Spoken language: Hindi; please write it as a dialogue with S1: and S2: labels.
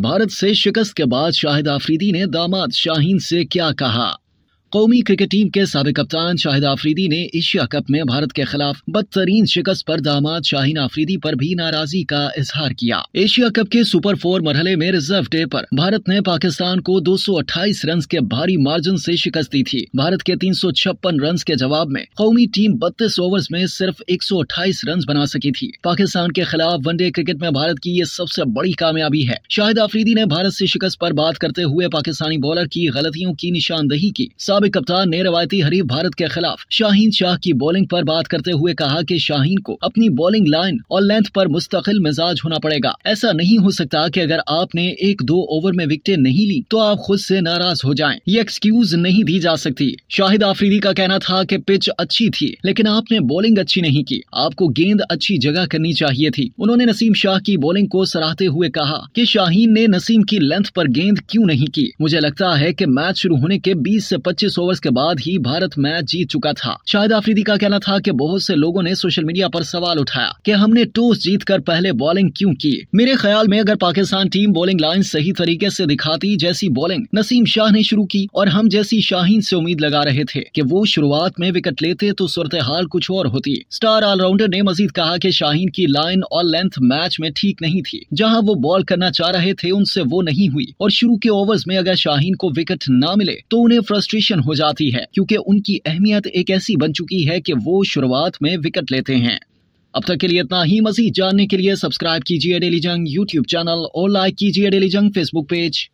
S1: भारत से शिकस्त के बाद शाहिद आफरीदी ने दामाद शाहीन से क्या कहा कौमी क्रिकेट टीम के सबक कप्तान शाहिद आफरीदी ने एशिया कप में भारत के खिलाफ बदतरीन शिकस्त पर दामाद शाहीन आफरीदी पर भी नाराजगी का इजहार किया एशिया कप के सुपर फोर मरहले में रिजर्व डे पर भारत ने पाकिस्तान को 228 रन के भारी मार्जिन से शिकस्त दी थी भारत के तीन सौ छप्पन रन के जवाब में कौमी टीम बत्तीस ओवर में सिर्फ एक सौ अट्ठाईस रन बना सकी थी पाकिस्तान के खिलाफ वनडे क्रिकेट में भारत की ये सबसे बड़ी कामयाबी है शाहिद आफरीदी ने भारत ऐसी शिकस्त आरोप बात करते हुए पाकिस्तानी बॉलर की गलतियों की निशानदही की सबक कप्तान ने रवायती हरीफ भारत के खिलाफ शाहीन शाह की बॉलिंग पर बात करते हुए कहा कि शाहीन को अपनी बॉलिंग लाइन और लेंथ पर मुस्तकिल मिजाज होना पड़ेगा ऐसा नहीं हो सकता कि अगर आपने एक दो ओवर में विकेटें नहीं ली तो आप खुद से नाराज हो जाएं ये एक्सक्यूज नहीं दी जा सकती शाहिद आफरीदी का कहना था कि पिच अच्छी थी लेकिन आपने बॉलिंग अच्छी नहीं की आपको गेंद अच्छी जगह करनी चाहिए थी उन्होंने नसीम शाह की बॉलिंग को सराहते हुए कहा कि शाहीन ने नसीम की लेंथ पर गेंद क्यों नहीं की मुझे लगता है कि मैच शुरू होने के 20 से 35 ओवर्स के बाद ही भारत मैच जीत चुका था शाहिद आफरीदी का कहना था कि बहुत से लोगों ने सोशल मीडिया पर सवाल उठाया कि हमने टॉस कर पहले बॉलिंग क्यों की मेरे ख्याल में अगर पाकिस्तान टीम बॉलिंग लाइन सही तरीके से दिखाती जैसी बॉलिंग नसीम शाह ने शुरू की और हम जैसी शाहीन से उम्मीद लगा रहे थे कि वो शुरुआत में विकेट लेते तो सूरत हाल कुछ और होती स्टार ऑलराउंडर ने मजीद कहा कि शाहीन की लाइन और लेंथ मैच में ठीक नहीं थी जहां वो बॉल करना चाह रहे थे उनसे वो नहीं हुई और शुरू के ओवर्स में अगर शाहीन को विकेट न मिले तो उन्हें फ्रस्ट्रेशन हो जाती है क्योंकि उनकी अहमियत एक ऐसी बन चुकी है कि वो शुरुआत में विकेट लेते हैं अब तक के लिए इतना ही मजीद जानने के लिए सब्सक्राइब कीजिए डेली जंग यूट्यूब चैनल और लाइक कीजिए डेली जंग फेसबुक पेज